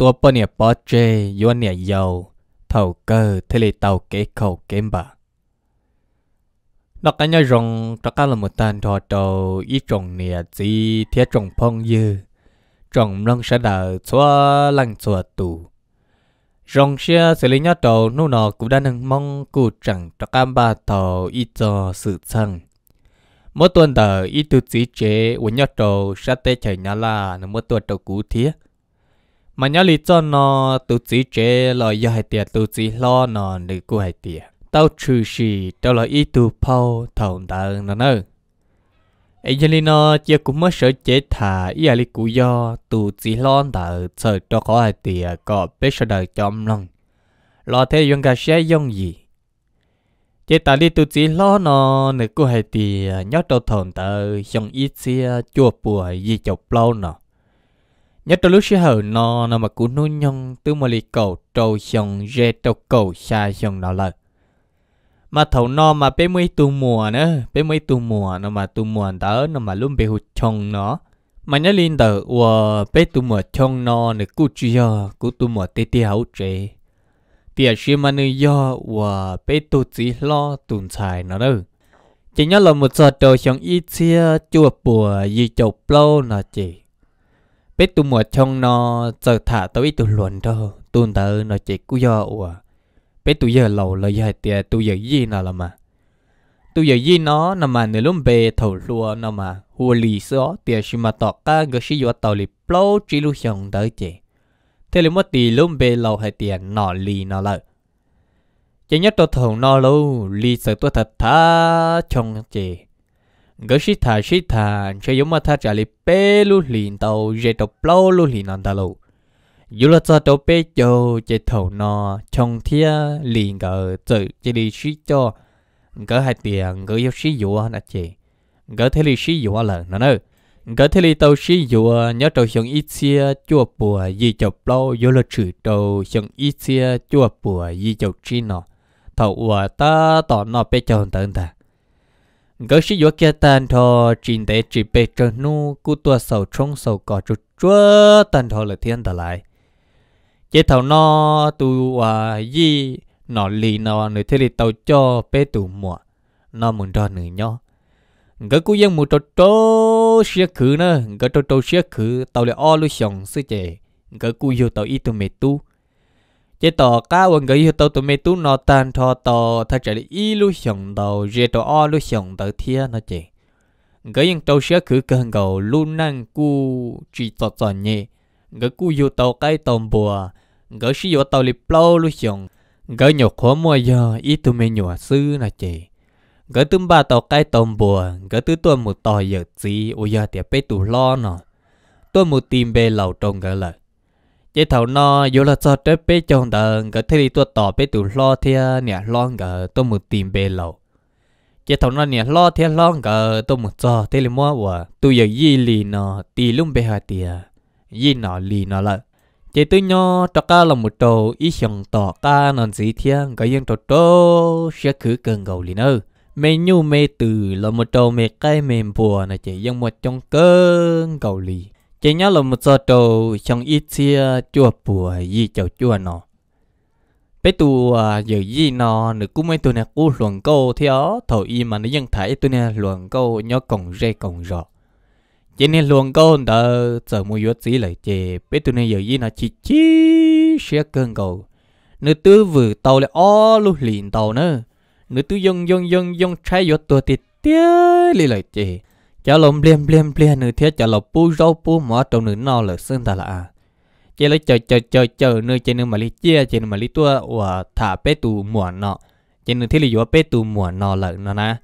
ตัวปเนี่ยปอเจยวนเนี่ยยาวเท่าเกอเทเลเต่าเกเขาเกมบะนอกกันยังรงตะกาลมุตันทอโตอีจงเนี่ยจีเทียจงพงยือจงลงสะดาชัวลังชัวตู rong xia xử lý nhát đầu nô nọ cũng đã nâng mong cụ chẳng cho cam ba tàu ít cho sự thân mỗi tuần tờ ít tư chỉ chế của nhát đầu sát tê chạy nhà là nó mỗi tuần đầu cú thiết mà nhớ lý do nó tụ chỉ chế là do hai tiệt tụ chỉ lo nó nữ của hai tiệt tao trừ gì tao là ý tụ phao thòng đằng nó nữa ấy giờ nó chưa cũng mới sợ chế thả ý là lý cú do tụ chỉ lo đỡ sợ cho có hai tiệt có biết sợ đợi chom lòng lo thế dùng cả xe dùng gì chế ta đi tụ chỉ lo nó nữ của hai tiệt nhớ tao thòng đỡ dùng ý chia chua bùa gì chọc lâu nó nhất trong lúc sẽ hở nó nó mà cú nô nhông từ mà lì cầu trâu xong rê trâu cầu xa xong nó lờ mà thầu nó mà bé mấy tu mùa nữa bé mấy tu mùa nó mà tu mùa tớ nó mà luôn bị hụt chồng nó mà nhớ lên tờ ủa bé tu mùa chồng nó nữa cú chưa cú tu mùa tê tê hậu trễ tia sĩ à mà nữ do ua bé tu chỉ lo tuần xài nó đâu chỉ nhớ là một giờ trâu xong ít xia chua bùa gì chậu lâu nó chỉ biết tu mùa trong nó giờ thả tao ít tụi luận cho tu tớ nó chỉ cú giờ ủa biết tu giờ lâu là giờ tiệt tu giờ gì nào là mà tu giờ gì nó nằm mà nếu lúc bề thầu lúa nằm mà hùa lì xó tiệt xin mà tọt cá gỡ xí vừa tàu lì plô chỉ lúc xong tới chị thế là mất tì lúc bề lâu hay tiền nọ lì nó lợi chỉ nhất tôi thầu nó lâu lì sợ tôi thật thà trong chị gỡ sĩ thà sĩ thà chơi giống mà thà trả lời bé lu liền tàu dễ tàu plau lu liền anh ta lâu dù là cho tàu bé cho chơi thầu nọ trong thia liền gỡ tự chỉ đi sĩ cho gỡ hai tiền gỡ yếu sĩ dụ nè chị gỡ thế li sĩ dụ là nó nữa gỡ thế li tàu sĩ dụ nhớ tàu xong ít xia chua bùa gì chọc plau dù là trừ tàu xong ít xia chua bùa gì chọc chi nọ thầu ta tỏ nọ bé cho hơn ta có sĩ yếu kia tàn thò trình tế chỉ bê trở nu cú tua sầu trông sầu cỏ chút chúa tàn thò là thiên tà lại chế thầu nó tu à gì nó lì nó nơi thế lì tàu cho bê tù mùa nó mừng đo nửa nhau gỡ cú dân mù trâu trâu xia khứ nữa gỡ trâu trâu xia khứ tàu lại o lu xong sư chè gỡ cú yêu tàu ít tu mệt tu chế tỏ cá quân gửi hiệu tàu tụi mày tú nó tan cho tàu thay trở lại y lu sòng đầu chế tỏ o lu sòng đầu thia nó chị gửi những tàu sữa cứ cần gầu lu năng cu chỉ tỏ tỏ nhẹ gửi cu hiệu tàu cái tàu bùa gửi sử dụng tàu lip lâu lu sòng gửi nhổ khó mua giờ y tụi mày nhổ sư nó chị gửi tụm ba tàu cái tàu bùa gửi tứ tuần một tàu giờ gì ôi giờ tiệp bê tụ lo nó tôi một tìm bê lầu trông gửi lại chế thầu nó vô là cho tới bé chồng đờ cái thế thì tôi tỏ bé tụ lo thì nè lo ngờ tôi một tìm bé lầu chế thầu nó nè lo thì lo ngờ tôi một cho thế là mua của tôi giờ gì lì nó tì luôn bé hai tì gì nó lì nó lại chế tôi nhỏ cho ca là một trầu tỏ ca nó gì thiên cái yên trầu trâu sẽ cứ cần gầu lì nữa mê nhu mê từ là một trầu mê cái mềm bùa là chế dân một trong cơn gầu lì chỉ nhớ là một giờ trâu trong ít xia chua bùa gì chầu chua nó bé tu giờ gì nó nữa cũng mấy tụi này cũng luồng câu theo thầu y mà nó dân thấy tụi này luồng câu nhớ còng rê còng rọ chỉ nên luồng câu đờ giờ mua yếu gì lại chè bé tụi này giờ gì nó chỉ chỉ xe cơn cầu nữ tư vừa tàu lại ó luôn liền tàu nữa nữ tư dông dông dông dông trái yếu tua tít tía li lại chè cháu lồng bliêm bliêm bliêm nửa thiết cháu lồng pu rau pu mỏ trong nửa no là xương ta là à chỉ lấy chờ chờ chờ chờ nơi chỉ nơi mà lý chia chỉ nơi mà lý tua và thả bé tù mùa nọ chỉ nơi thiết lý vừa bé tù mùa nọ là nó na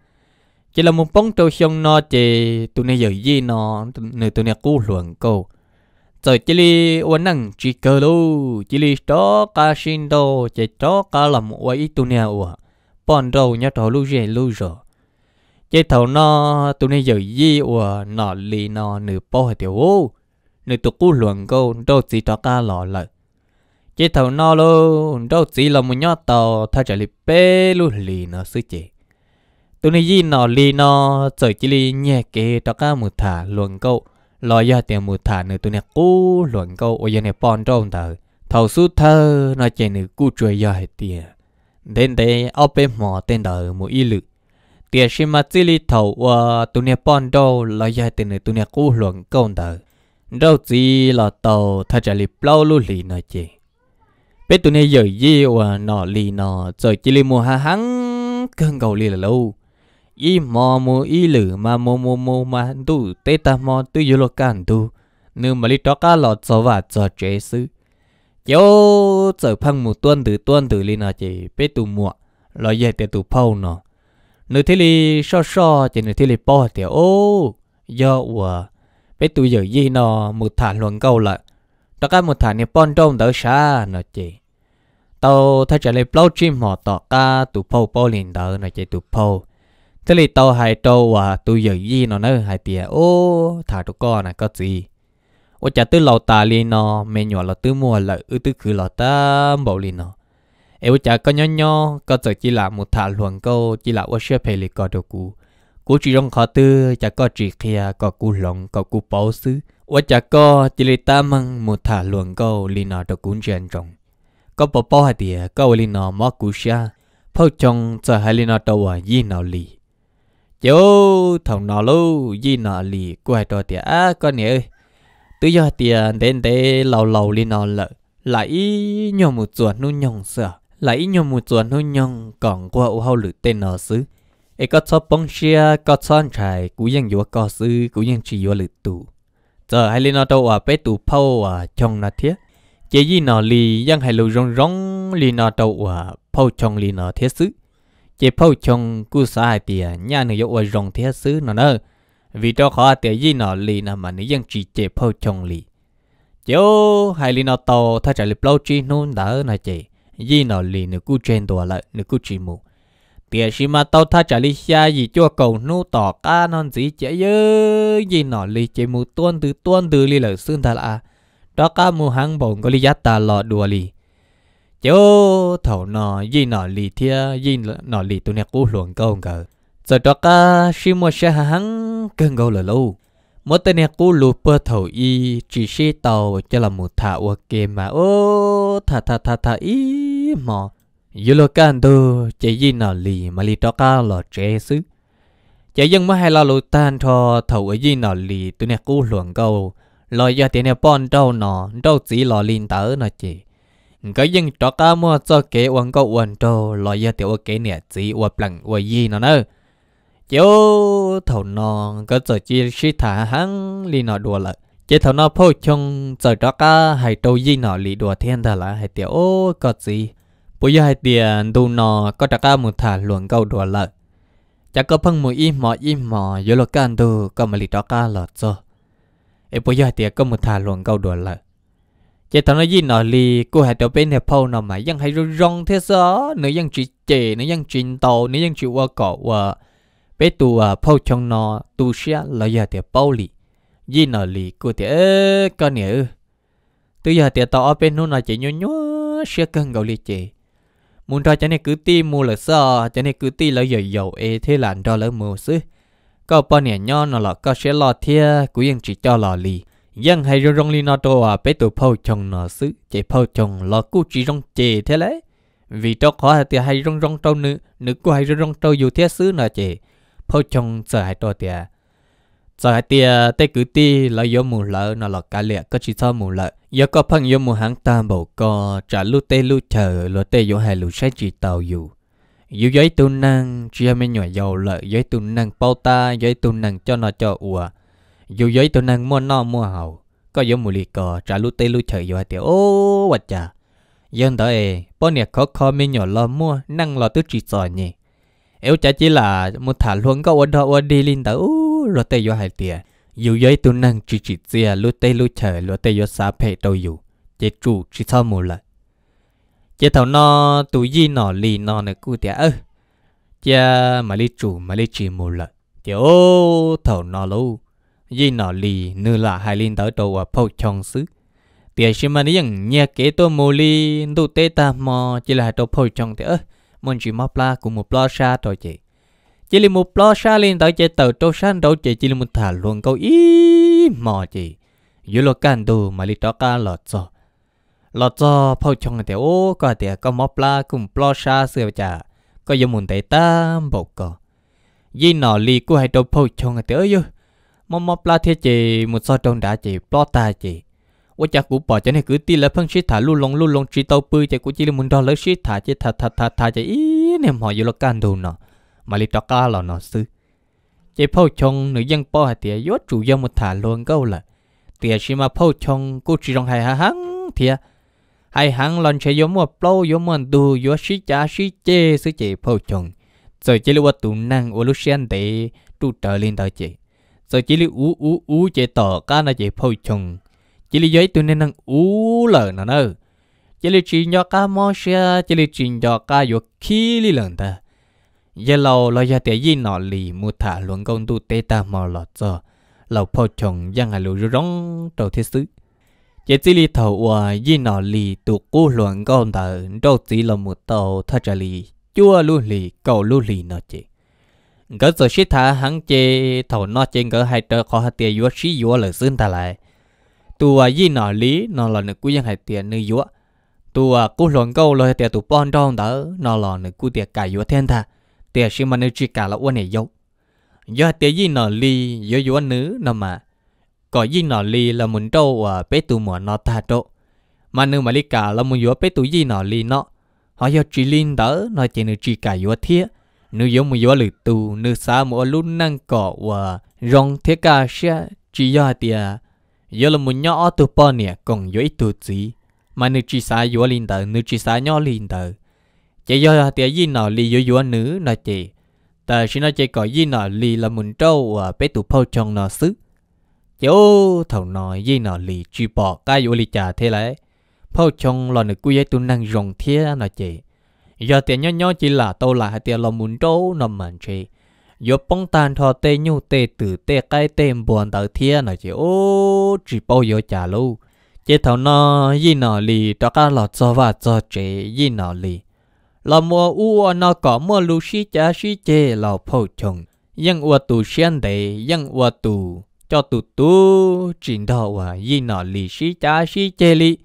chỉ là một bóng trâu xong nọ chỉ tụi này giờ gì nọ nơi tụi này cú luận câu rồi chỉ li uốn năng chỉ cơ lu chỉ li đó cá xin đồ chỉ đó cá làm uốn ít tụi này uốn bọn đầu nhát hồ lu rẻ lu rồi chế thầu nó tụi này giờ gì ủa nọ lì nọ nửa bao hạt tiểu ô nửa tụi cú luận câu đâu chỉ cho ca lọ lợi chế thầu nó lô đâu chỉ là một nhát tàu thay trả lì bê luôn lì nó sư chế tụi này gì nọ lì nọ trời chỉ lì nhẹ kế cho ca một thả luận câu lo ya tiền một thả nửa tụi này cú luận câu ở giờ này bọn trâu thở thầu su thơ nó chạy nửa cú chơi ya hết tiền đến đây ở bên mỏ tên đời một y lực tiền xin mà chỉ li thầu và ờ, tụi nè bọn đâu là gia tiền này tụi nè cú luận công đời đâu chỉ là tàu thay trả li bao lu li na chứ bé tụi nè giờ gì và ờ, nọ li nọ rồi chỉ li mua ha hắn cơn cầu li là lâu y mò mò y lử mà mò mò mò mà tu tê ta mò tu yêu lo can tu nếu mà li đó cả lọ cho và cho chế sư yo giờ phăng một tuần từ tuần từ li na chứ bé tu mua lo gia tiền tu phâu nọ nếu thế li so so chỉ nếu thế li po thì ô do ủa bé tụi giờ gì nó một thả luận câu là đó cái một thả này pon trong đỡ xa nó chị tao thay trả lời blow chim họ tọ ca tụ phô bò liền đỡ nó chị tụ phô thế li tao hai tao à tụi giờ gì nó nữa hai tiệt ô thả tụi con này có gì ô chả tư lầu ta liền nó mẹ nhỏ là tư mua lợi ư tư lầu ta bảo liền nó em chả có nhỏ nhỏ có giờ chỉ là một thả luận câu chỉ là workshop hay là có đồ cũ cú chỉ rong khó tư chả có chỉ kia có cú lòng có cú bảo xứ và chả có chỉ là ta mang một thả luận câu li nọ đồ cũ trên chong, có bảo bảo hay thì có li nọ mỏ cú xa phao chong giờ hay li nọ đâu à gì nào lì chú thằng nọ lú gì nọ lì cú hay đồ thì à con nhỉ ơi tự do thì đến đây lâu lâu li nọ lợ lại nhỏ một chuột nu nhong sợ lại nhau một tuần nó nhong còn qua u hao lử tên nó xứ ấy có cho bông xia, có cho vẫn vừa có xứ cũng vẫn cũng ยัง chỉ vừa lử tụ. giờ hay lên nó đâu à bé tụ phao à chồng nó thiết chỉ gì nó li, vẫn hay lù rong rong li nó đâu à phao chồng li nó thiết xứ chỉ phao chồng cứ sai tiề nhà nó yêu à rong thiết xứ nó nữa vì cho khó tiề gì nó li, nà mà nó vẫn chỉ chỉ phao chồng li. chiếu hay lì nó tàu thay trả lì lâu chi nôn đỡ này chị gì nó lì nửa cú trên tòa lại nửa cú chỉ mù tiếc gì mà tao tha trả lý xa gì à, cho cầu nô tỏ ca non gì chả dơ gì nó lì chỉ mù tuôn từ tuôn từ lì lợ xương ta là đó ca mù hăng bổng có lý giá ta lọ đùa lì chỗ thầu nọ gì nọ lì thia gì nọ lì tụi nè cú luồng câu ngờ giờ đó ca xí mua xe hắn cơn gấu lợ lâu mỗi tên này cú lù bơ thầu y chỉ xí tàu cho là một thả ok mà ô thả thả thả thả y mà mò dù lo can tu chạy gì nọ lì mà lì cho cá lò chế xứ chạy dân mà hay lo lụ tan cho thầu ở gì nọ lì tu nè cú luận câu lo giờ tiền nè bon đâu nọ đâu chỉ lo lìn tớ nọ chỉ cái dân cho cá mua cho kế uống câu uống trâu lo giờ tiểu kế nè chỉ uống bằng uống gì nọ nữa chiếu thầu nọ có giờ chỉ sĩ thả hắn lì nọ đùa lại chỉ thầu nọ phô chung giờ cho cá hay trâu gì nọ lì đùa thiên thà là hay tiểu ô có gì bây giờ tiền đu nọ có trả cả một thả luồng câu đùa lợi chắc có phân một im mò im mò vô lọt can đu có mà lì trả cả lọt cho, em bây giờ tiền có một thả luồng câu đùa lợi chỉ thằng nó gì nọ lì cô hãy trở bên Nepal nọ mà ยัง hay rong rong thế sao nữa ยัง chỉ chè nữa ยัง chuyển tàu nữa ยัง chỉ qua cỏ qua bé tu à phao trong nọ tu xia là giờ tiền bao lì gì nọ li cô thì ơ con nhớ từ giờ tiền tàu ở bên nó chỉ nhún nhún xia cân gạo lì chè muốn cho cho nên cứ ti mua là sợ cho nên cứ ti là dầu dầu ê thế là đó lỡ mua xứ có bao nhiêu nhon nó là có sẽ lo thia cũng yên chỉ cho lò lì dân hay rong rong li nó đồ à bé tụ phao chồng nó xứ chạy phao chồng lo cú chỉ rong chè thế lấy vì cho khó thì hay rong rong trâu nữ nữ cô hay rong rong trâu dù thế xứ nó chạy, phao chồng sợ hay trâu tiệt giờ hai tia tê cứ ti là yếu mù lợ nó là cá liệt có chỉ sao mù lợ yếu có phăng yếu mù hàng ta bầu co trả lu tê lu chờ lo tê yếu hai lu sai chỉ tàu dù yếu giấy tu năng chia mấy nhỏ giàu lợ giấy tu năng bao ta giấy tu năng cho nó cho ùa yếu giấy tu năng mua no mua hậu có yếu mù lì co trả lu tê lu chờ yếu hai tia ô vật chà dân đó ê bao nhiêu khó khó mấy nhỏ lo mua năng lo tứ chỉ sò nhỉ yếu chả chỉ là một thả luôn có ở đó ở đi linh đó lo tê yo hai tia dù giới tu năng chỉ chỉ tia lu tê lu chờ lu tê yo sa phê đâu dù chế chủ chỉ sao mù lại chế thầu nó tu gì nọ lì nọ nè cu tia ơ chế mà li chủ mà li chỉ mù lại chế ô thầu nó lâu gì nọ lì nư là hai linh tới đầu và phô chong xứ tia xem mà những nhà kế tôi mù li tu tê ta mò chỉ là hai đầu phô chong tia ơ mình chỉ mập la cùng một lo xa rồi chị chỉ là một lo xa lên tới chế tàu trâu san đâu chế chỉ là một thả luôn câu ý mò chỉ dù lo can đồ mà li đó cả lọt cho lọt cho phao chong à thì ô có thể có móc la cùng lo xa xưa cha, có dùng muốn thấy ta bột cò vì nọ li của hai đầu phao chong thì ơi yêu mong móc la thì chỉ một so trong đã chỉ lo ta chỉ ô chả cũ bỏ cho nên cứ tin là phân xít thả lu lông lu tàu bự chỉ của chỉ là muốn đo lấy xít thả chỉ thả thả thả thả chỉ ý nem họ dù lo can đồ nọ mà li tọa lò nó sư chế phô chong nữ dân bò hà tía yốt chủ dân một thả luôn câu là tía xí mà phô chong cô chỉ rong hai hà hăng thía hai hăng lon chế yếm một plô yếm một đu yếm xí chá xí chê sư chế phô chong rồi chế lưu tụ năng ô lúc xen để trụ trở lên tới chế rồi chế lưu ú ú ú chế tỏ ca nó chế phô chong chế lưu giấy tụ nên năng ú lờ nó nơ chế lưu chỉ nhỏ ca mò xe chế lưu chỉ nhỏ ca yếm khí li lần ta giờ lâu lo giờ tiền gì nọ lì mua thả luận công tu tê ta mò lọt giờ lâu phô chồng giang hà lù rong trâu thiết xứ giờ chỉ lì thầu ua gì nọ lì tu cú luận công tờ đâu chỉ là một tàu thật ra lì chua lu lì cầu lu lì nọ chị gỡ giờ xí thả hắn chê thầu nọ chê gỡ hai tờ khó hạt tiền yuo xí yuo lời xương ta lại tu gì nọ lý nọ là nữ cú giang hai tiền nữ yuo tu cú luận câu lời tiền tu pon trong tờ nọ là nữ cú tiền cài yuo thiên thà tia xí mà nếu chỉ cả là uốn này dâu do tia gì nở li do do nữ nó mà có gì nở li là muốn đâu à bé tụ mỏ nó ta đâu mà nếu mà li cả là muốn do bé tụ gì nở li nó họ do chỉ linh đỡ nó chỉ nữ chỉ cả do thiết nữ do muốn do lử tu, nữ xa muốn luôn năng cọ và rong thế cả sẽ chỉ do tia, do là muốn nhỏ tu bao nè còn do tu tụ gì mà nữ chỉ xa do linh đỡ nữ chỉ xa nhỏ linh đỡ chị do thì gì nọ lì yếu yếu nữ nọ chị ta xin nói chị có gì nọ lì là muốn trâu ở bé tụ phao trong nọ xứ chỗ thầu nói gì nọ lì chỉ bỏ cái yếu lì trả thế lại phao trong là nữ cú tu năng rồng thế nọ chị giờ tiền nhỏ nhỏ chỉ là tàu là hai là muốn trâu nọ mà chị giờ bông tan thọ tê nhu tê tử tê cái tê buồn tờ thế nọ chị ô chỉ bỏ giờ trả lâu chế thầu nó gì nọ lì cho các lọt cho và cho chị gì nọ lì là mùa u nó có mùa lu xí cha xí chê là phô chồng dân ua tu xiên đệ dân ua tu cho tù tu trình đó và y nó lì xí cha xí chê lì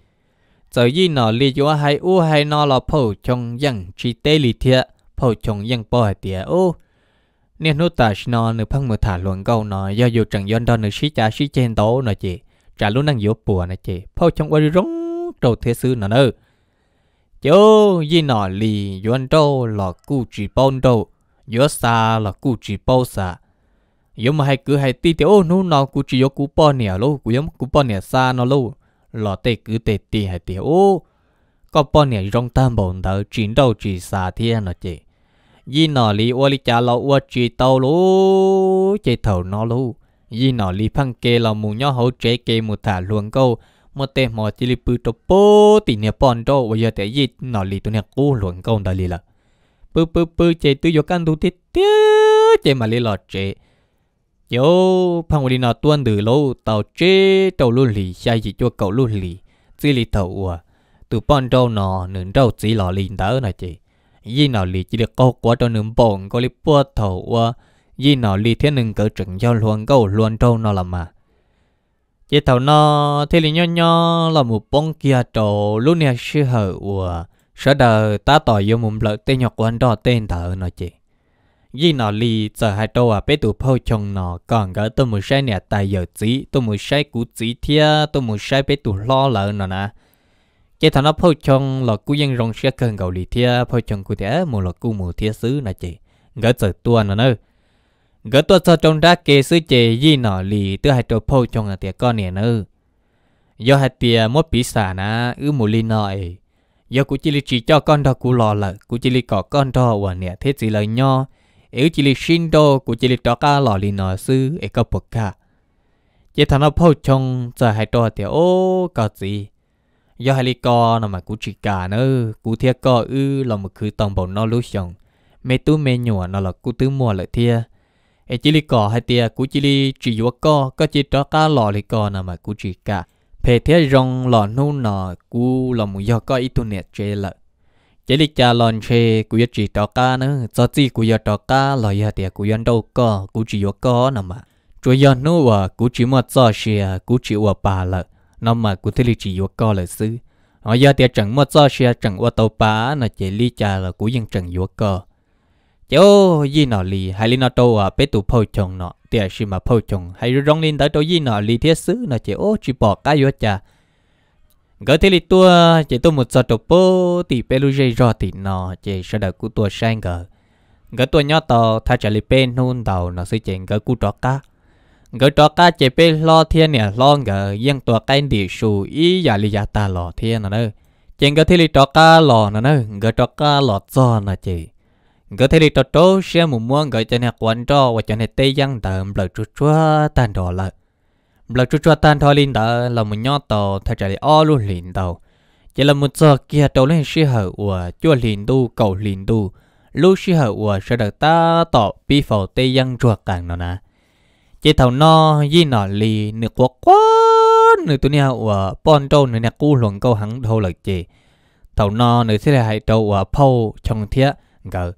giờ y nó lì cho hai u hai nó là phô chồng dân chi tê lì thiệt phô chồng dân bỏ hai tiệt ô nên nút ta nó nửa phăng mưa thả luận câu nó do dù chẳng yon đó nửa xí cha xí chê đó nó chị trả luôn năng yếu bùa nó chị phô chồng ua rong trâu thế sư nó nữa Yo, yi nọ lì, yuan đâu là cụ chỉ bông đâu, yo xa là cụ chỉ bao xa. Yo mà hay cứ hay ti thì ô nu nọ cụ chỉ yo cụ bò nè lô, cụ yếm cụ bò nè xa nó lô, lọ tê cứ tê ti hay tì ô. Có bò nè rong tam bồn thở, chín đâu chỉ xa thiên nọ chị. Yi nọ lì ô lì chà lọ ô chỉ tàu lô, chê thầu nó lô. Yi nọ lì phăng kê lọ mù nhó hậu chế kê mù thả luồng câu, một tệ mò chỉ lì bự trộp bố tỉ nè bọn trô bây giờ tệ gì nó lì tụi nè cú luận công đại lì là bự bự bự chế tụi vô căn đủ thiết tía chế mà lì lọt chế yo phang đi nọ tuân từ lâu tàu chế tàu luôn lì sai chỉ cho cậu luôn lì chỉ lì tàu à từ bọn trâu nọ nửa trâu chỉ lọ lì đỡ này chị gì nào lì chỉ được câu quá cho nửa bọn có lì bùa tàu à gì nào lì thế nửa cỡ trận giao luôn câu luôn trâu nọ là mà chế thầu nó thì là nho nho là một bông kia trổ lúc nè sư hở của sở đời ta tỏ vô một lợi tên nhọc của đó tên thở nó chị vì nó li giờ hai trâu à bé tụ phâu chồng nó còn gỡ tôi một sai nè tài giờ chí tôi một sai cú chí thia tôi một sai bé tụ lo lợ nó nè chế thầu nó phâu chồng là cú dân rong sẽ cần gầu li thia phâu chồng cú thế một là cú mù thia xứ nè chị gỡ giờ tua nó nữa gỡ tuột sơ trong ra kê sư chê gì nọ lì tư hai trò phô trong là tìa con nè nơ. Do hai tìa mốt bí xả ná ư mù lì nọ ấy. Do cụ chỉ lì chỉ cho con đó cụ lò lợ, cụ chỉ lì có con đó và nẻ thế gì lời nho. ếu chỉ lì xin đô, cụ chỉ lì tỏ ca lò lì nọ sư ấy có bậc cả. Chế thằng nó phô trong giờ hai trò tìa ô có gì. Do hai lì có nó mà cụ chỉ cả nơ, cụ thiệt có ư là mực cứ tòng bầu nó lúc xong. Mẹ tu mẹ nhỏ nó là cụ tứ mùa lợi thiệt e chỉ li cỏ hay tia cú chỉ li chỉ vô co có chỉ đó cá lò li cỏ nào mà cú chỉ cả phê thế rong lò nu nọ cú lò mù do ít tu chế lợ chỉ li cha lòn chế cú yết chỉ đó cá nữa cho chỉ cú yết đó cá lò yết tia cú yết đâu co cú chỉ co nào mà chúa yết nu và cú chỉ mà cho xe à, cú chỉ và bà lợ nó mà cú thế li chỉ co lợ xứ họ yết tia chẳng mà cho xe chẳng và tàu bá nó chỉ li trà là cú dân chẳng vô co chỗ gì nọ li hay lì nọ đâu à bé tụ phô chồng nọ tiệt gì à mà phô chồng hay rong lên tới đâu gì nọ lì thiết sứ nọ chỉ ô chỉ bỏ cái vô chả gỡ thế lì tua chỉ tôi một sọt bố thì bé lu dây rò thì nọ chỉ sợ đợi cú tua sang gỡ gỡ tua nhỏ tàu thay trả li pe hôn đầu nó sẽ chèn gỡ cú trọ cá gỡ trọ cá chỉ pe lo thiên nè lo gỡ yên tua cái đi sù ý giả lì giả ta lò thiên nọ nơi chèn gỡ thế li trọ cá lò nọ nơi gỡ trọ cá lò cho nọ chỉ gỡ thế đi trò trố xe mù muôn gỡ cho nè quán trò và cho nè tây giang tờ bờ chúa chua tan đỏ lợ bờ chua chúa tan thôi linh tờ là một nhọ tàu thay trả lại o luôn liền tàu chỉ là một giờ kia tàu lên xe hở của chua liền tu cầu liền tu lúc xe hở của sẽ được ta tỏ bi phò tây giang chua càng nó nà, chỉ thầu nọ gì nọ lì nửa quá quá nửa tụi nè của bon trâu nửa nè cu luồng câu hắn thâu lợi chị thầu no nửa sẽ là hai trâu của pâu trong thiết gỡ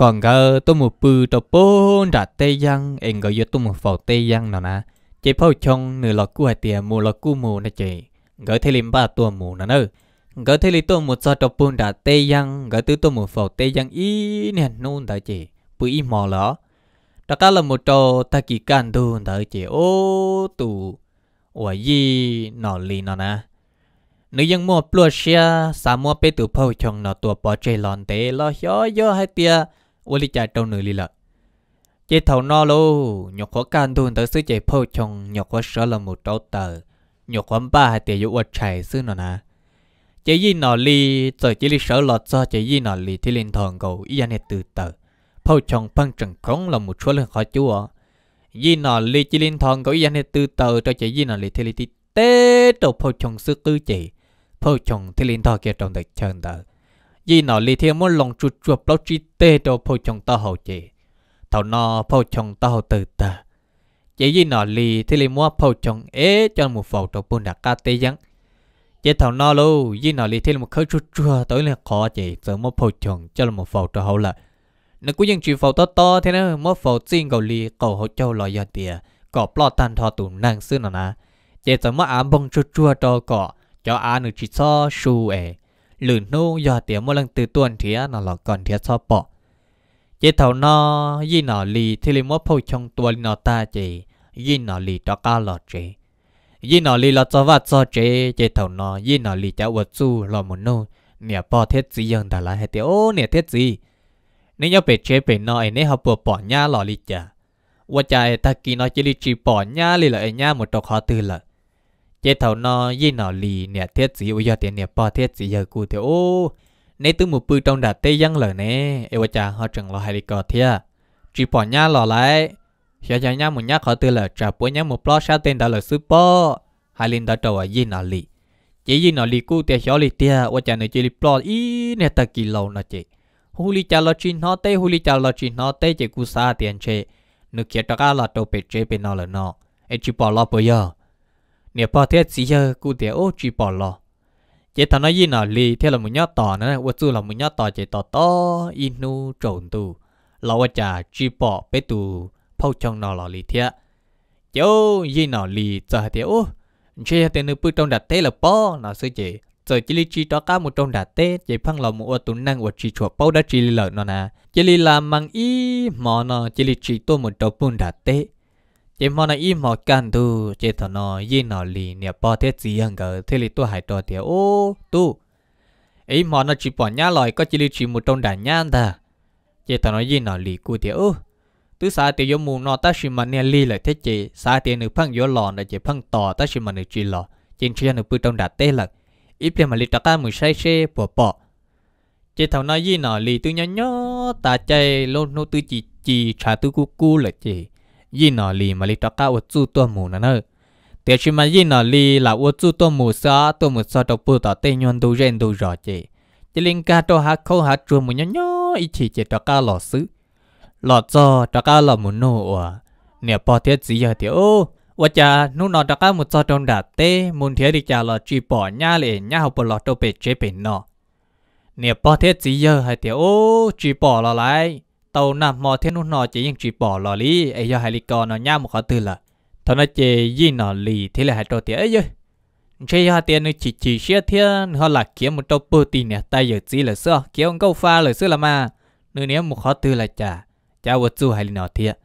còn gờ tôi một bự tàu bốn ra tây giang em gọi yo tôi một phò tây giang nào nè chế phao chong nửa lọ cua hai tiền mù lọ cua mù nè chị gỡ thế lim ba tua mù nè nơ gỡ thế lim tôi một sao tàu bốn ra tây giang gỡ tứ tôi một phò tây giang ý nè nôn đại chế bự ý mò lỡ đó cả là một trò ta kỳ can đồn tại chế ô tù ủa gì nọ lì nọ nè nếu dân mua plua xe, xa mua bê tụ phao chong nọ tùa bỏ chê lòn tế lo hió hió hai tia ô lì chạy trâu lì lợ chế thầu no lô nhọc khó can thun tới sư chạy phô chồng nhọc khó sợ là một trâu tờ nhọc khó ba hai tiền dụ chạy sư nó nà chế gì nọ lì rồi chế lì sợ lọt do chế gì nọ lì thì lên thòn cầu ý anh từ tờ phô chồng phân trần cống là một số lần khó chú ạ nọ lì chế lên thòn cầu ý anh từ tờ cho chế gì nọ lì thì lì tê đầu phô chồng sư cư chị phô chồng thì lên thò kia trong đời chân đời vì nó lì theo muốn lòng chuột chuột bao chi tê đồ phô chồng ta hậu chế thảo nó phô chồng ta hậu từ ta chế vì nó lì thì lì mua phô chồng ế cho một phẩu đồ bún đặc ca tê giăng chế thảo nó luôn vì nó lì thì một khơi chuột chuột tối là khó chế giờ mua phô chồng cho là một phẩu đồ hậu lại nó cũng ยัง chỉ phẩu to to thế nữa mua phẩu xin cầu lì cầu hậu châu lòi giờ tiề cọ plot tan thọ tủ năng xưa nó nà chế giờ mua ám bông chuột chuột đồ cọ cho á nữ chỉ so su ế lử nô giờ tiếng một lần từ tuần thì nó là còn thì sao bỏ chế thầu nó gì nó lì thì lì mốt phô trong tuần nó ta chỉ gì nó lì cho cá lọ chế gì nó lì là cho vặt chế chế thầu nó gì nó lì cho vật chu là một nô nè bỏ thiết gì dần đã lại hết tiếng ô thiết gì nếu nhau về chế về nó ấy nếu họ bỏ bỏ nha lọ chả và chạy ta kỳ nó chỉ lì chỉ bỏ nha lì là ấy một trọc họ từ là chế thầu nó gì nó lì nè thiết gì bây tiền nè bỏ thiết gì giờ cụ thì ô nãy tôi một bữa trong đạt tây dân lời nè ê cha họ chẳng lo hay đi cọ thia chỉ bỏ nhá lo lại giờ giờ nhá một nhá khó tư là trả bữa nhá một plot sao tên đã là sư bỏ hai linh đã trầu ở gì nó lì chỉ gì nó lì cụ thì xóa lì thia vợ cha nơi chỉ lì plot ý nè ta kỳ lâu nó chị hu lì cha lo chín nó tê hu lì cha lo chín nó tê chỉ cụ sa tiền chê nước kia ta cá là tàu bể chế bên nó là nó ê chỉ bỏ lo bây giờ nếu bỏ thế chỉ giờ cụ thể ô chỉ bỏ lò chế thằng nói gì nào lì thế là một nhát tỏ nữa ô chú là một nhát tỏ chế tỏ to inu trộn tù là ô chả chỉ bỏ bé tù phâu trong nó là lì thế chỗ gì nào lì giờ thế ô chế thế nữa bự trong đặt thế là bỏ nó sư chế giờ chỉ lì chỉ đó cả một trong đặt thế chế phăng là một ô tún năng ô chỉ chuột bao đã chỉ lì lợn nó nè chỉ lì làm măng y mò nó chỉ lì chỉ tôi một đầu bún đặt thế chỉ mò này im một can tu chỉ thằng nó yên nó lì nè bỏ thế gì ăn cái, thế thì tôi hại trò thì ô tu ấy mò nó chỉ bỏ nhá lòi có chỉ lưu chỉ một trong đàn nhá ta chỉ thằng nó yên nó lì cụ thì ô tứ xa thì vô mù nó ta chỉ mà nè li lại thế chỉ xa thì nửa phăng vô lòn nè chỉ phăng tò ta chỉ mà nửa chỉ lò chỉ chia nửa bự trong đàn tê lật ít tiền mà li trắc mùi say say, bỏ bỏ chỉ thằng nó yên nó lì tư nhó nhó ta chạy lô nó tư chỉ chỉ trả tư cú cú lại chỉ yi lì mà lì tao cá uất chu tua mù nè nè tiếc mà yi lì là uất chu tua mù sa tua mù sa tao bự tao tây nhon đâu rèn đâu chỉ linh cá tao há khâu há chua mù nhó ít chỉ chỉ cá lọ xứ lọ cho tao cá lọ mù nô à nè bỏ gì giờ thì ô và cha nu nó đã có một số trong đạt tê muốn thế đi cha là chỉ bỏ nhà lệ nhà học lọt đâu bị chế bị nọ nè bỏ thế gì giờ hay ô chỉ bỏ là lại tàu nằm mò thiên nút nò chỉ những chuyện bỏ lò lý ấy do hai lý con nó nhau một khó tư là thằng nó chê gì nọ lì thế là hai trò tiền ấy chứ chơi hai tiền nó chỉ chỉ xe thiên họ là kiếm một trâu bơ tì nè tay giờ gì là xưa kiếm ông câu pha là xưa là mà nếu nếu một khó tư là chả chả vật zu hai lý nọ thiệt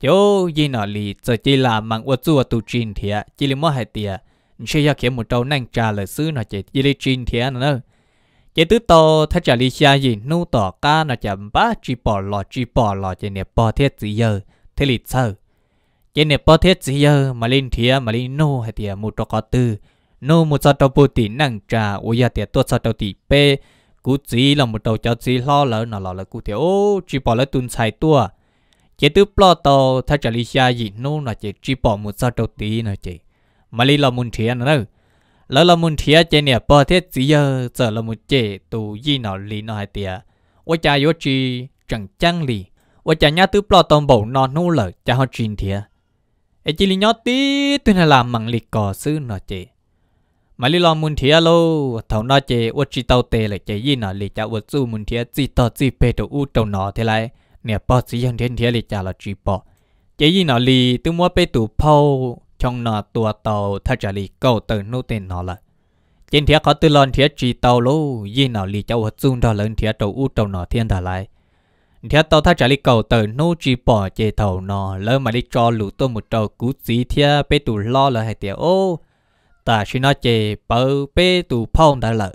chỗ gì nọ lì giờ chỉ là mang vật zu và tu trình thiệt chỉ là mỗi hai tiền chơi hai kiếm một trâu năng trà là xưa nó chê chỉ là trình thiệt nữa chế tứ to thà trả lý xa gì nô tỏ ca nó chậm ba, chỉ bỏ lọ chỉ bỏ lọ chỉ nè bỏ thiết gì giờ thế lịch sơ chỉ nè bỏ thiết gì giờ mà lên thía mà lên nô hay thía một trò có tư nô một sao đầu bù tỉ năng trà ôi ya thía tuột sao đầu tỉ pe, cú chỉ là một đầu cháu chỉ lo lỡ nó lo lỡ cú thía ô chỉ bỏ lỡ tuần sai tua chế tứ bỏ to, thà trả lý xa gì nô nó chỉ chỉ bỏ một sao đầu tỉ nó chỉ, mà lên là muốn thía nó đâu lỡ là muốn thiệt chế nè bỏ thế chỉ giờ giờ là muốn chế tù gì nó lì nó hay tiệt ôi cha yếu chi chẳng chăng lì ôi cha nhá tứ bỏ tông bầu nó nô lợ cha họ truyền thiệt ấy chỉ lì nhót tí tôi là làm mặn lì cò sư nó chế mà lì lo muốn thiệt lô thầu nó chế ôi chi tàu tê là chế gì nó lì cha ôi chú muốn thiệt chỉ tao chỉ bê đồ u trâu nó thế lại nè bỏ chỉ giờ thiên thiệt lì cha là chỉ bỏ chế gì nó lì tôi mua bê tủ phao trong nọ tua tàu thật trả lý câu từ nô tiền nó là trên thiệt khó tư lon thiệt chỉ tàu lô gì nào lì cháu hất zoom đó lên thiệt tàu u tàu nọ thiên thả lại thiệt tàu thật trả lý câu từ nô chỉ bỏ chế tàu nọ lỡ mà đi cho lũ tôi một tàu cú gì thiệt bê tù lo là hay tiệt ô ta xin nói chế bờ bê tù phong đã lỡ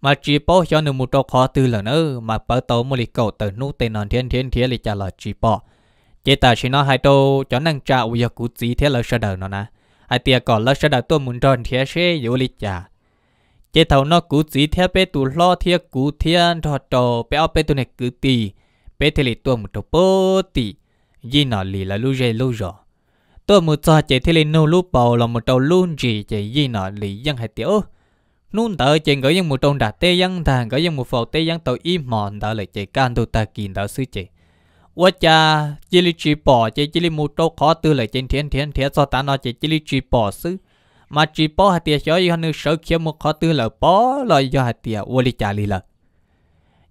mà chỉ bỏ cho nên một tàu khó tư lần ơ mà bờ tàu một lý câu từ nô tiền nọ thiên thiên thiệt lì trả lời chỉ bỏ chế ta chỉ nói hai tô cho năng trả uy cú chỉ thế là sơ đời nó nè hai tia còn là sơ đời tôi muốn tròn thế sẽ yếu lý chả chế thầu nó cú chỉ thế bé tụ lo thế cú thiên thọ trò bé ở bé tụ này cứ tì bé thế lý tôi một trò bố tì gì nó lì là lu dây lu rõ tôi một trò chế thế lý nô lu bầu là một trò luôn gì chế gì nó lì dân hai tia nún tờ chế gửi dân một tròn đạt tê dân thằng gửi dân một phò tê dân tàu im mòn tờ lại chế can tụ ta kìm tờ suy chế 我家这里吃饱，这这里木头烤得了，今天天天做蛋了，这这里吃饱是。mà chỉ chỉ bỏ chỉ chỉ chỉ chỉ chỉ chỉ khó trên thiên thiên thiên ta nói bỏ bỏ xứ mà hạt tiền cho yêu nữ sợ kia một khó tư là bỏ lo cho hạt tiền vô lý trả li là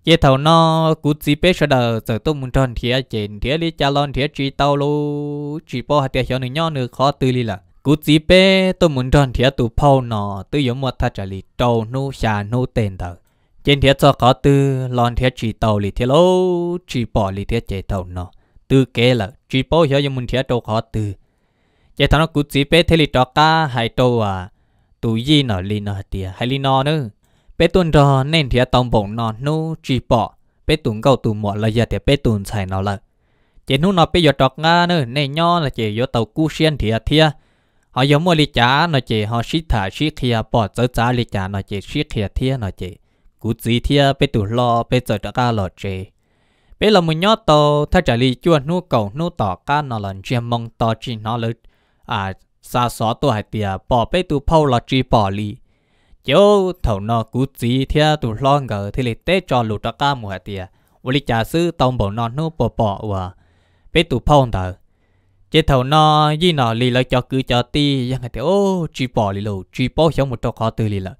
chỉ thầu nó cú chỉ bé sợ đời giờ tôi muốn tròn thía trên thía lý trả lon thía chỉ tàu lu chỉ bỏ hạt tiền cho nữ nhỏ nữ khó tư li là cú chỉ biết tôi muốn tròn thía tụ phao nó tự giống một thà trả lý trâu nu xà nu tên đời trên thiết cho có tư lon thiết chỉ tàu lì thiết lô chỉ bỏ lì thiết chạy tàu nó tư kế là chỉ bỏ hiểu dùng mình thiết đâu có tư chạy thằng nó cứ chỉ bé thế à, lì cho cá hay đâu à tụ gì nó lì nó tiệt hay lì nó nữa bé tuần đó nên thiết tông bổng nó nu chỉ bỏ bé tuần câu tụ mỏ là giờ tiệt bé tuần xài nó là chạy nu nó bé giờ trọc nga nữa nên nho là chạy vô tàu cu xiên thiết thiết họ giống mua lì chả nó chạy họ xí thả xí khía bỏ chớ trả lì chả nó chạy xí khía thiết nó chạy cú gì thia bé tủ lo bé giờ đã ca lọ chê bé là một nhót tàu thay trả lý chua nô cầu nô tỏ ca nó lần chiêm mong tỏ chỉ nó lớn à xa xó tụ hai tia bỏ bé tụ phao lọ chỉ bỏ li, chiếu thầu nó cú gì thia tụ lo ngờ thì lấy tết cho lụt đã ca mùa hải tia vô lý trả sư tông bầu nó nô bỏ bỏ ủa bé tụ phao thở, chế thầu nó gì nó lì lợi cho cứ cho ti yang hải tia ô chỉ bỏ li lù chỉ bỏ xong một tàu khó từ lì lợi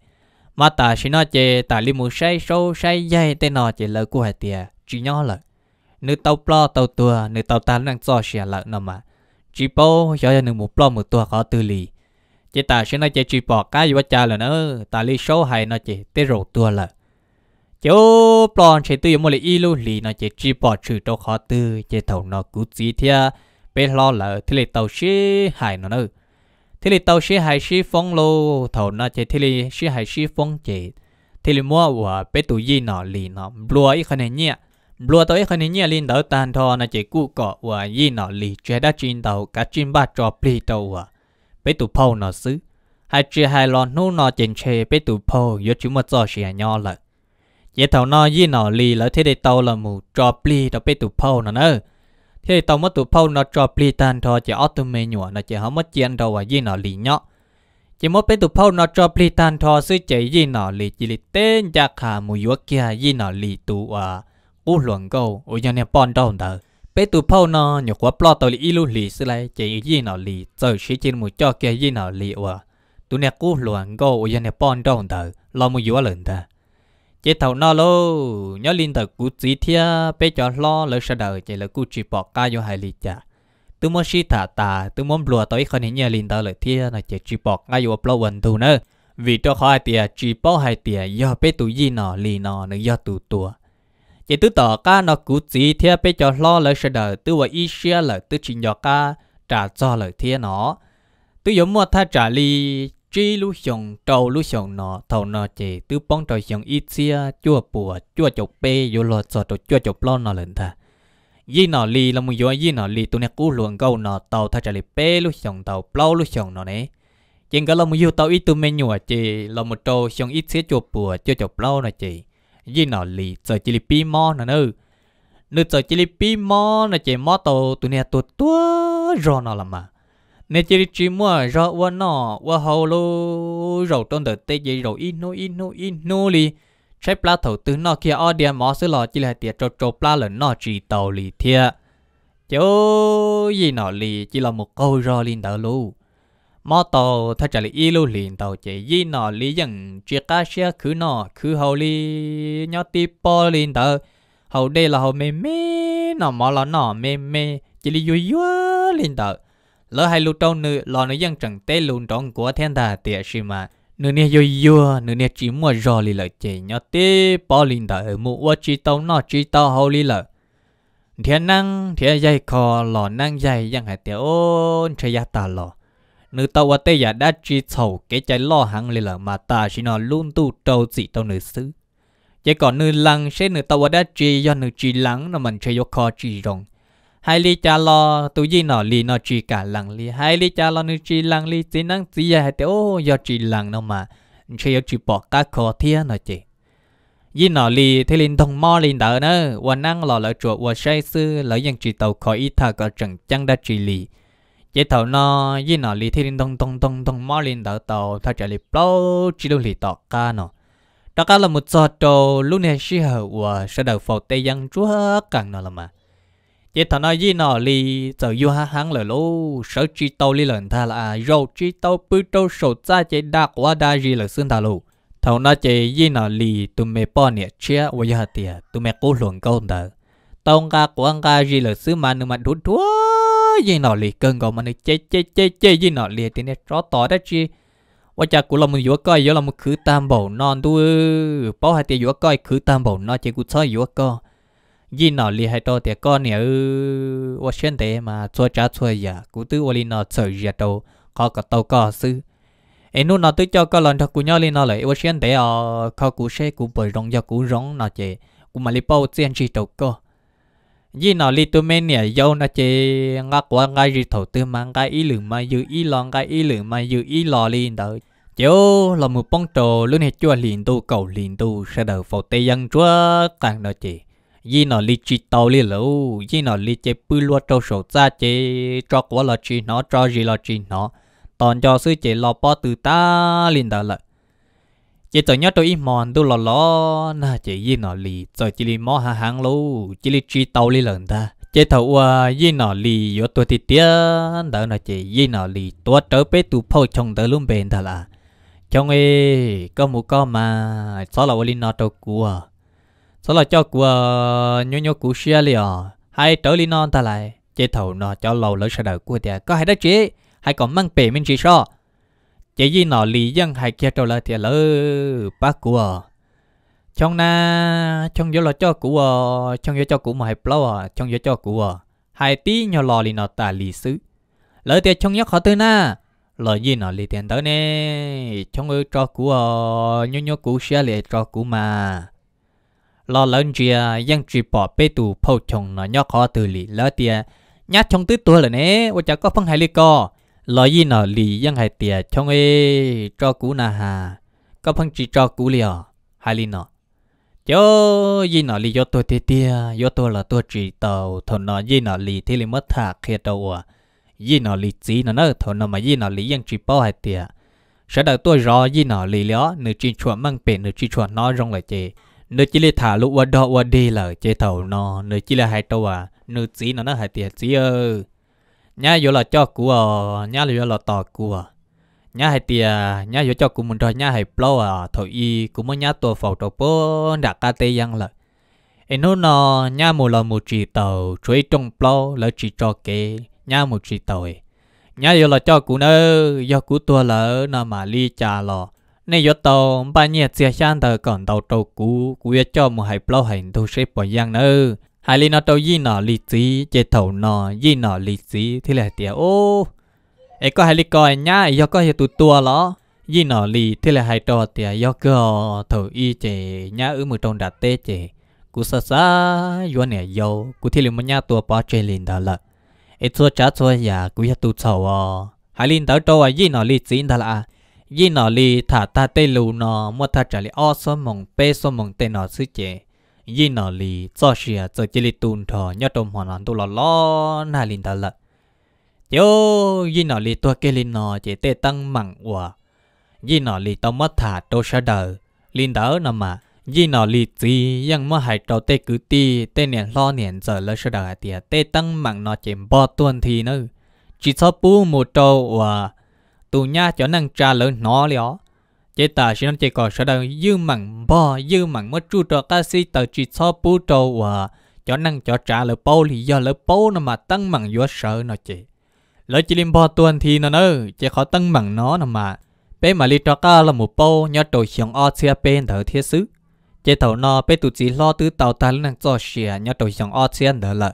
mà ta xin nói chê ta li mù say sâu say dây tên nọ chê lỡ của hai tia chỉ nhỏ lợ nữ tàu plo tàu tua nữ tàu ta đang cho xia lợ nọ mà chỉ bố cho nữ mù plo mù tua khó tư lì chê ta xin nói chê chỉ bỏ cái gì cha lợ nữa ta li sâu hay nọ chê tê rổ tua lợ chỗ plo chê tư mù lì y lu lì nọ chê chỉ bỏ trừ tàu khó tư chê thầu nọ cú gì thia bên lo lợ thì lì tàu xe hay nọ nữa thế thì tàu sĩ hay sĩ phong lô thầu nó chơi thế thì sĩ hay sĩ phong chơi thế thì mua của bé tụ gì nó lì nó lúa ít khăn này nhẹ lúa tàu ít khăn này nhẹ lên đỡ tan thò nó chơi cụ cọ của gì nó lì chạy đã chín tàu cá chín ba trò plì tàu của bé tụ phâu nó xứ hai chơi hai lon nô nó chèn chê bé tụ phâu yếu chúng một giờ sĩ nhỏ lại vậy thầu nó gì nó lì là thế thì tàu là mù trò plì tàu bé tụ phâu nó nữa ที่ตมตุพนจอปีตันทอจออตเมนัวนจะหอมเจียนดาว่ายินอลีเนาะจะมเป็นตุพนจอปีตันทอซื้อใจยินอลีจิลิเต้นจากขามุยวกียยินอลีตัวกูหลวงกูอยเนี่ยปอนดาวเดอเป็นตุพนอยู่กว่าปลอตลีอีลุลีสไลใจยินอลีเจอชีจินมุจอเกยยินอลีวะตวเนี่ยกูหลวงกูอยเนี่ยปอนดาวเดอเรามุยวเลยเดอ chế thầu nó lô nhớ linh tờ cú chỉ thia bé cho lo lỡ sợ đời chạy lỡ cú chỉ bỏ ca vô hài lì chả tôi muốn xí thả tà tôi muốn lùa tới khỏi nhớ linh tờ lỡ thia là chạy chỉ bỏ ngay vô plau quần thù nữa vì cho khỏi tiề chỉ bỏ hai tiề do bé tụ gì nọ lì nọ nữa do tụ tùa chỉ tôi tỏ ca nó cú chỉ thia bé cho lo lỡ sợ đời tôi và ý xia lỡ tôi chỉ nhỏ ca trả cho lỡ thia nó tôi giống mua tha trả li chỉ lúc xong trâu lúc xong nọ thầu nọ chỉ tứ bóng trâu xong ít xia chua bùa chua chọc bê vô lọt sọt rồi chua chọc lon nọ lần thà yi nọ li là muốn yi nọ li tu nè cú luồng câu nọ tàu thay trả lời bê lúc xong tàu plau lúc xong nọ nè chừng cái là muốn yêu tàu ít tu mình nhùa chỉ là một trâu xong ít xia chua bùa chua chọc plau nọ chỉ yi nọ li giờ chỉ lì pi mò nọ nư nư giờ chỉ lì pi mò nọ chỉ mò tàu tu nè tu tu rồi nọ là mà nên chỉ đi chỉ mua rõ qua nọ qua hầu lô rầu trong đợt tê gì rầu in nô in nô in nô li trái pla thầu từ nọ kia ở địa mỏ xứ lò chỉ là tiệt trộn trộn pla lợn nọ chỉ tàu li thia chỗ gì nọ li chỉ là một câu rõ liền đỡ lu mỏ tàu thay trả lại y lu liền tàu chỉ gì nọ li dần chia cá xe khứ nọ khứ hầu li nhớ ti po liền đỡ hầu đây là hầu mê mê nọ mỏ là nọ mê mê chỉ li vui vui liền đỡ lỡ hai lũ trâu nữ lò nó dân chẳng tê lùn trống của thiên đà tiệt gì mà nữ nè yo yo nữ nè chỉ mua rò lì lợi chế nhỏ tê bỏ lìn đà ở mụ ua chỉ tàu nọ chỉ tàu hầu lì lợi thiên năng thiên dây kho lò năng dây dân hải tiệt ôn chơi gia tà lò nữ tàu ua tê giả đã chỉ sầu cái trái lò hàng lì lợi mà ta chỉ nó luôn tu trâu chỉ tàu nữ xứ chỉ còn nữ lăng sẽ nữ tàu ua đã chỉ do nữ chỉ lắng nó mình chơi yo kho chỉ rồng hai li cha lo tu gì nọ li nọ chỉ cả lăng li hai li cha lo nữ chỉ lằng li chỉ năng chỉ ya thế ô do chỉ lăng nó mà chỉ có chỉ bỏ cả khó thiên nó chị gì nọ li thế linh thông mò linh đỡ nữa và năng lò lỡ chuột và say sư lỡ dân chỉ tàu khỏi ít thà có chẳng chăng đã chỉ li chế thầu nó gì nọ li thế linh thông thông thông thông mò linh đỡ tàu thà trả li plau chỉ đâu li tọt cá nó, đó cá là một giọt trầu lúc này sĩ hở và sẽ đầu phật tây dân chúa càng nó là mà chỉ thằng nói gì nọ li giờ yêu ha hắn lời lô sợ chi tàu li lần tha là rồi chi tàu bự tàu sổ ra chỉ đa quá đa gì là xương thà lô thầu nói chỉ gì nọ li tụi mày bỏ nè chia với yêu hạt tiệt tụi mày cố luận câu đó tàu ga của anh ga gì là xứ mà nụ mà đút thua gì nọ li cơn gò mà nụ chế chế chế chế gì nọ li thì nè rõ tỏ đó chi ว่าจากกูลมึงอยู่ก็อยู่ลมึงคือตามบ่นอนด้วยป้อหาเตียอยู่ก็คือตามบ่นอนเจกูซ้อยอยู่ก็ gì nọ li hay to thì con nè ư Washington thế mà chua chá chua giờ à? cú tư ô li nọ sợ giờ à đâu khó cả tàu có sư em nu nọ tư cho có lần thật cú nhau li nọ lại Washington thế ờ khó cú xe cú bởi rong giờ cú rong nọ chị cú mà li bao tiền chỉ tàu có gì nọ li tụi mình nè dâu nọ chị ngã quá ngã gì thầu tư mà ngã ý lử mà dư ý lo ngã ý lử mà dư ý lo li đó chiếu là một bông trồ luôn hết chua liền tu cầu liền tu sẽ đầu phật tây dân chúa càng đó chị yi nó li chi tàu li lâu, yi nó li chế bự lúa trâu sổ ra chế cho quá là chi nó cho gì là chi nó tòn cho sư chế lo bỏ từ ta liền đó lợi, chế tao nhớ tôi ít mòn tôi lo lo na chế yi nó li rồi chỉ li mò hàng hàng lâu, chỉ li chi tàu li lần ta chế thầu qua yi nó li yo tôi thì tiếc đó là chế yi nó li tôi trở về tu phô chồng tới luôn bền thật là chồng ấy có một con mà xóa là oli nó trâu cua sau là cho của nhau ờ, nhau của xe liền hay trở lên non ta lại chế thầu nó cho lâu lỡ sợ đời của tiệt có hai đứa chế hay còn mang bể mình chỉ so chế gì nó lý dân hai kia trở lại tiệt lỡ bác của trong na trong gió là cho của ờ, trong gió cho của mà hay plau trong gió cho của ờ, hai tí nhỏ lò lì nó ta lì xứ lỡ tiệt trong nhóc họ tư na lỡ gì nó lì tiền tới nè trong ơi cho của nhau nhau của xe lì cho của mà lo lớn chia dân chỉ bỏ bê tù phô chồng nó nhóc khó từ lì lỡ tia nhát trong tứ tuổi là nè ô chả có phân hai lý co lo gì nở lì dân hai tia trong ấy cho cú nà hà có phân chỉ cho cú liò hai lý nọ chớ gì nọ lì do tôi tia tia do tôi là tôi chỉ tàu thằng nọ gì nọ lì thì lì mất thạc khi đâu à gì nọ lì chỉ nó nơ thằng nọ mà gì nọ lì dân chỉ bỏ hai tia sẽ đợi tôi rõ gì nọ lì lió nửa chỉ chuột mang bể nửa chỉ chuột nó rong lại chê nơi chỉ là thả lũ qua đo qua đi là chế thầu nó nơi chỉ là hai tàu à nơi chỉ nó nó hai tiền chỉ ơ nhá vô là cho cú à nhá vô là tỏ cú à nhá hai tiền nhá vô cho cú mình rồi nhá hai plo à thổi y cú mới nhá tua phẩu tàu bố đã ca tê giang là em nó nó nhá một là một chỉ tàu chuối trong plo là chỉ cho kế nhá một chỉ tàu ấy nhá vô là cho cú nơ do cú tua lỡ nó mà ly trà lò nên yo tàu ba nhiệt xe sang tờ còn tàu tàu cũ cú yo cho một hai plau hành tu sẽ bọn giang nữa hai li nó tàu gì nọ li gì chế thầu nọ gì nọ li gì thì là tiệt ô ấy có hai li coi nhá yo có hiệu tụ tua ló gì nọ li thì là hai trò tiệt yo cơ thầu y chế nhá ở một trong đặt tê chế cú sa sa yo nè yo cú thì liền một nhá tua bỏ chế liền đó là ấy chua chả chua nhà cú hiệu tụ sầu à hai li tàu trâu à gì nọ li gì đó là yi nọ li thả ta tê lù nọ mua thả trả li o số mong p số mong tê nọ sư chế yi nọ li cho xìa cho chế li tùn thọ nhớ trông hoàn hoàn tu lò lo na lin ta lợ yo yi nọ li tua kê li nọ chế tê tăng mặn quả yi nọ li tao mất thả tô sa đờ lin đỡ nọ mà yi nọ li gì yang mất hại trâu tê cứ ti tê niệm lo niệm giờ lơ sa đờ tiệt tê tăng mặn nọ chế bo tuần thì nữa chỉ cho bù một trâu quả tù nha cho năng trả lời nó lió chế ta chỉ nên chỉ có sợ đâu dư mặn bò dư mặn mất chu trò ca sĩ tờ chỉ so bù trâu và cho năng cho trả lời bao thì do lời bao nó mà tăng mặn vô sợ nó chị lời chỉ liên bò tuần thì nó nơ chỉ khó tăng mặn nó nó mà bé mà li trò ca là một bao nhớ đồ xiong o xe bên thở thiết xứ chế tàu nó bé tụ chỉ lo tứ tàu ta lên năng cho xìa nhớ đồ xiong o xe đỡ lợi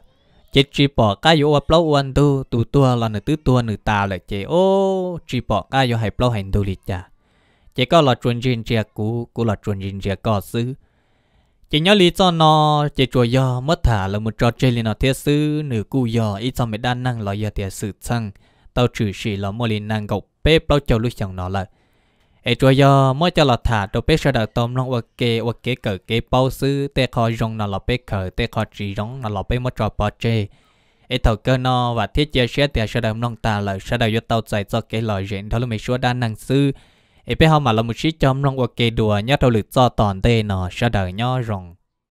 chế chỉ bỏ cái yếu ấp lâu ăn tu tu tua là nửa tứ tua nửa ta lại chế ô chỉ bỏ cái yếu hay lâu hành tu lịch cha chế có là chuẩn riêng chia cũ cũ là chuẩn riêng chia có xứ chế nhớ lý do nó chế chùa do mất thả là một trò chơi liên nó thiết sư nửa cu do ít cho mấy đan năng là do thiệt sự sang tao trừ chỉ là một liên năng gọc bếp plau châu lúc chẳng nó lại ai cho giờ mới cho là thả đồ bé sợ đặc tôm long ok ok cỡ kế bao sư tê khó rong nó là bé cỡ tê khó chỉ rong nó là bé mất trò bỏ chê ai thầu cơ no và thiết chế sẻ thì sẽ đặc long ta là sẽ đặc yo tàu chạy cho cái loại diện thôi mình xua đa năng sư ai bé họ mà là một chiếc chom long ok đùa nhớ thầu lực cho toàn tê nó sẽ đặc nhau rong